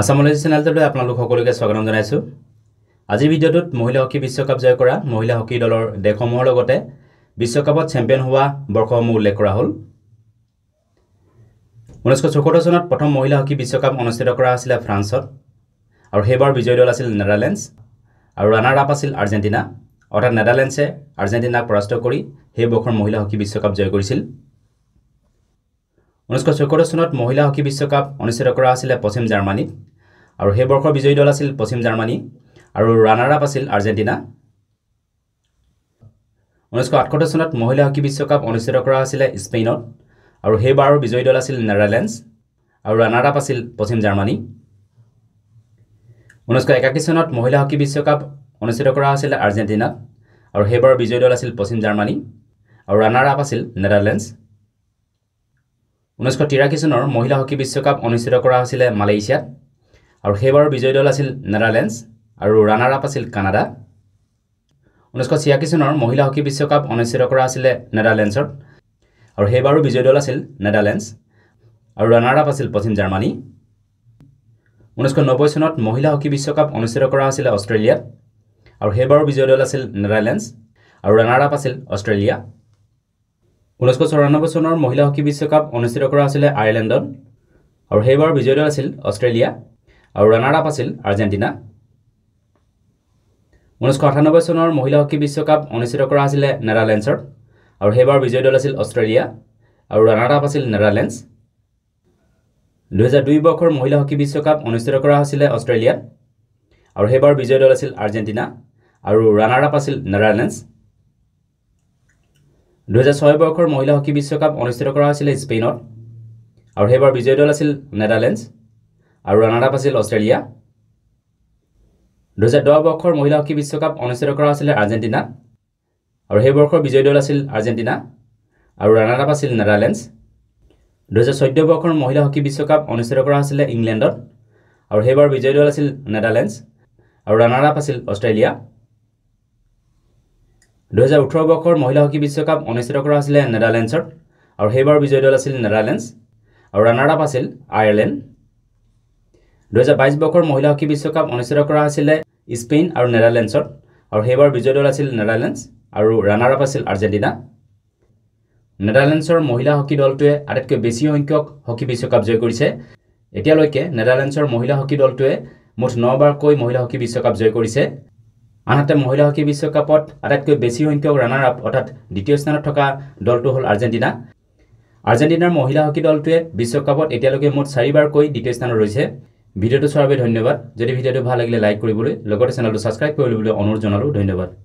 আসামলজি চেনেলটোলৈ আপোনালোক সকলোকে স্বাগতম জনাইছোঁ আজিৰ ভিডিঅ'টোত মহিলা হকী বিশ্বকাপ জয় কৰা মহিলা হকী দলৰ দেশসমূহৰ লগতে বিশ্বকাপত চেম্পিয়ন হোৱা বৰ্ষসমূহ উল্লেখ কৰা হ'ল ঊনৈছশ চৌসত্তৰ চনত প্ৰথম মহিলা হকী বিশ্বকাপ অনুষ্ঠিত কৰা হৈছিলে ফ্ৰান্সত আৰু সেইবাৰ বিজয় দল আছিল নেডাৰলেণ্ডছ আৰু ৰাণাৰ আপ আছিল আৰ্জেণ্টিনা অৰ্থাৎ নেডাৰলেণ্ডছে আৰ্জেণ্টিনাক পৰাস্ত কৰি সেই বৰ্ষৰ মহিলা হকী বিশ্বকাপ জয় কৰিছিল ঊনৈছশ ছয়সত্তৰ চনত মহিলা হকী বিশ্বকাপ অনুষ্ঠিত কৰা আছিলে পশ্চিম জাৰ্মানীত আৰু সেই বৰ্ষৰ বিজয়ী দল আছিল পশ্চিম জাৰ্মানী আৰু ৰাণাৰ আপ আছিল আৰ্জেণ্টিনা ঊনৈছশ আঠসত্তৰ চনত মহিলা হকী বিশ্বকাপ অনুষ্ঠিত কৰা আছিলে স্পেইনত আৰু সেইবাৰৰ বিজয়ী দল আছিল নেডাৰলেণ্ডছ আৰু ৰাণাৰ আপ আছিল পশ্চিম জাৰ্মানী ঊনৈছশ একাশী চনত মহিলা হকী বিশ্বকাপ অনুষ্ঠিত কৰা আছিলে আৰ্জেণ্টিনাত আৰু সেইবাৰৰ বিজয়ী দল আছিল পশ্চিম জাৰ্মানী আৰু ৰাণাৰ আপ আছিল নেডাৰলেণ্ডছ ঊনৈছশ তিৰাশী চনৰ মহিলা হকী বিশ্বকাপ অনুষ্ঠিত কৰা হৈছিলে মালয়েছিয়াত আৰু সেইবাৰৰ বিজয়ী দল আছিল নেডাৰলেণ্ডছ আৰু ৰাণাৰ আপ আছিল কানাডা ঊনৈছশ ছিয়াশী চনৰ মহিলা হকী বিশ্বকাপ অনুষ্ঠিত কৰা আছিলে নেডাৰলেণ্ডছত আৰু সেইবাৰো বিজয়ী দল আছিল নেডাৰলেণ্ডছ আৰু ৰাণাৰ আপ আছিল পশ্চিম জাৰ্মানী ঊনৈছশ নব্বৈ চনত মহিলা হকী বিশ্বকাপ অনুষ্ঠিত কৰা আছিলে অষ্ট্ৰেলিয়াত আৰু সেইবাৰৰ বিজয়ী দল আছিল নেডাৰলেণ্ডছ আৰু ৰাণাৰ আপ আছিল অষ্ট্ৰেলিয়া ঊনৈছশ চৌৰানব্বৈ চনৰ মহিলা হকী বিশ্বকাপ অনুষ্ঠিত কৰা আছিলে আয়াৰলেণ্ডত আৰু সেইবাৰ বিজয় দল আছিল অষ্ট্ৰেলিয়া আৰু ৰাণাৰ আপ আছিল আৰ্জেণ্টিনা ঊনৈছশ আঠানব্বৈ চনৰ মহিলা হকী বিশ্বকাপ অনুষ্ঠিত কৰা আছিলে নেডাৰলেণ্ডছত আৰু সেইবাৰ বিজয় দল আছিল অষ্ট্ৰেলিয়া আৰু ৰাণাৰ আপ আছিল নেডাৰলেণ্ডছ দুহেজাৰ দুই বৰ্ষৰ মহিলা হকী বিশ্বকাপ অনুষ্ঠিত কৰা হৈছিলে অষ্ট্ৰেলিয়াত আৰু সেইবাৰ বিজয় দল আছিল আৰ্জেণ্টিনা আৰু ৰাণাৰ আপ আছিল নেডাৰলেণ্ডছ দুহেজাৰ ছয় বৰ্ষৰ মহিলা হকী বিশ্বকাপ অনুষ্ঠিত কৰা হৈছিলে স্পেইনত আৰু সেইবাৰ বিজয় দল আছিল নেডাৰলেণ্ডছ আৰু ৰাণাৰ আপ আছিল অষ্ট্ৰেলিয়া দুহেজাৰ দহ বৰ্ষৰ মহিলা হকী বিশ্বকাপ অনুষ্ঠিত কৰা হৈছিলে আৰ্জেণ্টিনা আৰু সেই বৰ্ষৰ বিজয় দল আছিল আৰ্জেণ্টিনা আৰু ৰাণাৰ আপ আছিল নেডাৰলেণ্ডছ দুহেজাৰ চৈধ্য বৰ্ষৰ মহিলা হকী বিশ্বকাপ অনুষ্ঠিত কৰা হৈছিলে ইংলেণ্ডত আৰু সেইবাৰ বিজয় দল আছিল নেডাৰলেণ্ডছ আৰু ৰাণাৰ আপ আছিল অষ্ট্ৰেলিয়া দুহেজাৰ ওঠৰ বৰ্ষৰ মহিলা হকী বিশ্বকাপ অনুষ্ঠিত কৰা আছিলে নেডাৰলেণ্ডছত আৰু সেইবাৰ বিজয়ী দল আছিল নেডাৰলেণ্ডছ আৰু ৰাণাৰ আপ আছিল আয়াৰলেণ্ড দুহেজাৰ বাইছ বৰ্ষৰ মহিলা হকী বিশ্বকাপ অনুষ্ঠিত কৰা আছিলে স্পেইন আৰু নেডাৰলেণ্ডছত আৰু সেইবাৰ বিজয় দল আছিল নেডাৰলেণ্ডছ আৰু ৰাণাৰ আপ আছিল আৰ্জেণ্টিনা নেডাৰলেণ্ডছৰ মহিলা হকী দলটোৱে আটাইতকৈ বেছি সংখ্যক হকী বিশ্বকাপ জয় কৰিছে এতিয়ালৈকে নেডাৰলেণ্ডছৰ মহিলা হকী দলটোৱে মুঠ নবাৰকৈ মহিলা হকী বিশ্বকাপ জয় কৰিছে আনহাতে মহিলা হকী বিশ্বকাপত আটাইতকৈ বেছি সংখ্যক ৰাণাৰ আপ অৰ্থাৎ দ্বিতীয় স্থানত থকা দলটো হ'ল আৰ্জেণ্টিনা আৰ্জেণ্টিনাৰ মহিলা হকী দলটোৱে বিশ্বকাপত এতিয়ালৈকে মুঠ চাৰিবাৰকৈ দ্বিতীয় স্থানত ৰৈছে ভিডিঅ'টো চোৱাৰ বাবে ধন্যবাদ যদি ভিডিঅ'টো ভাল লাগিলে লাইক কৰিবলৈ লগতে চেনেলটো ছাবস্ক্ৰাইব কৰিবলৈ অনুৰোধ জনালোঁ ধন্যবাদ